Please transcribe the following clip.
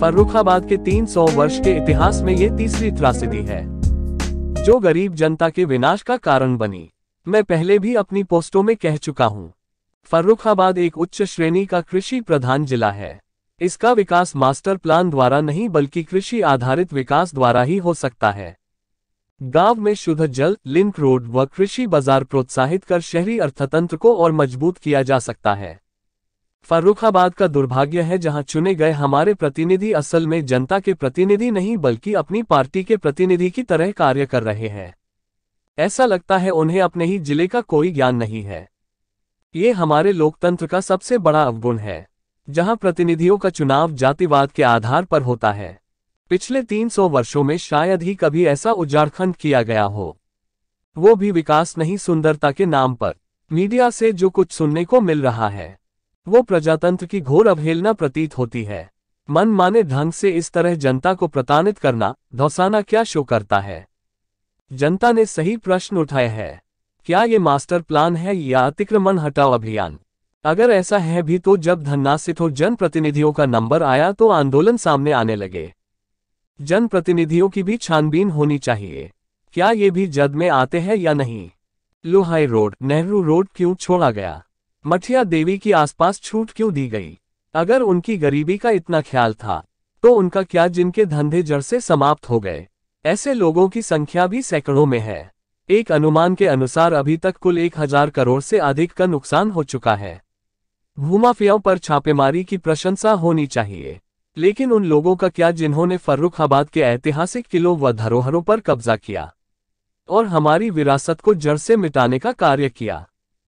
फर्रुखाबाद के 300 वर्ष के इतिहास में ये तीसरी त्रासदी है जो गरीब जनता के विनाश का कारण बनी मैं पहले भी अपनी पोस्टों में कह चुका हूँ फर्रुखाबाद एक उच्च श्रेणी का कृषि प्रधान जिला है इसका विकास मास्टर प्लान द्वारा नहीं बल्कि कृषि आधारित विकास द्वारा ही हो सकता है गांव में शुद्ध जल लिंक रोड व कृषि बाजार प्रोत्साहित कर शहरी अर्थतंत्र को और मजबूत किया जा सकता है फर्रुखाबाद का दुर्भाग्य है जहां चुने गए हमारे प्रतिनिधि असल में जनता के प्रतिनिधि नहीं बल्कि अपनी पार्टी के प्रतिनिधि की तरह कार्य कर रहे हैं ऐसा लगता है उन्हें अपने ही जिले का कोई ज्ञान नहीं है ये हमारे लोकतंत्र का सबसे बड़ा अवगुण है जहां प्रतिनिधियों का चुनाव जातिवाद के आधार पर होता है पिछले 300 वर्षों में शायद ही कभी ऐसा उजाड़खंड किया गया हो वो भी विकास नहीं सुंदरता के नाम पर मीडिया से जो कुछ सुनने को मिल रहा है वो प्रजातंत्र की घोर अवहेलना प्रतीत होती है मन माने ढंग से इस तरह जनता को प्रताड़ित करना धौसाना क्या शो करता है जनता ने सही प्रश्न उठाए है क्या ये मास्टर प्लान है या अतिक्रमण हटाओ अभियान अगर ऐसा है भी तो जब धन्ना सिथो जनप्रतिनिधियों का नंबर आया तो आंदोलन सामने आने लगे जनप्रतिनिधियों की भी छानबीन होनी चाहिए क्या ये भी जद में आते हैं या नहीं लोहाई रोड नेहरू रोड क्यों छोड़ा गया मठिया देवी के आसपास छूट क्यों दी गई अगर उनकी गरीबी का इतना ख्याल था तो उनका क्या जिनके धंधे जड़ से समाप्त हो गए ऐसे लोगों की संख्या भी सैकड़ों में है एक अनुमान के अनुसार अभी तक कुल एक हजार करोड़ से अधिक का नुकसान हो चुका है भूमाफियाओं पर छापेमारी की प्रशंसा होनी चाहिए लेकिन उन लोगों का क्या जिन्होंने फर्रुखाबाद के ऐतिहासिक किलों व धरोहरों पर कब्जा किया और हमारी विरासत को जड़ से मिटाने का कार्य किया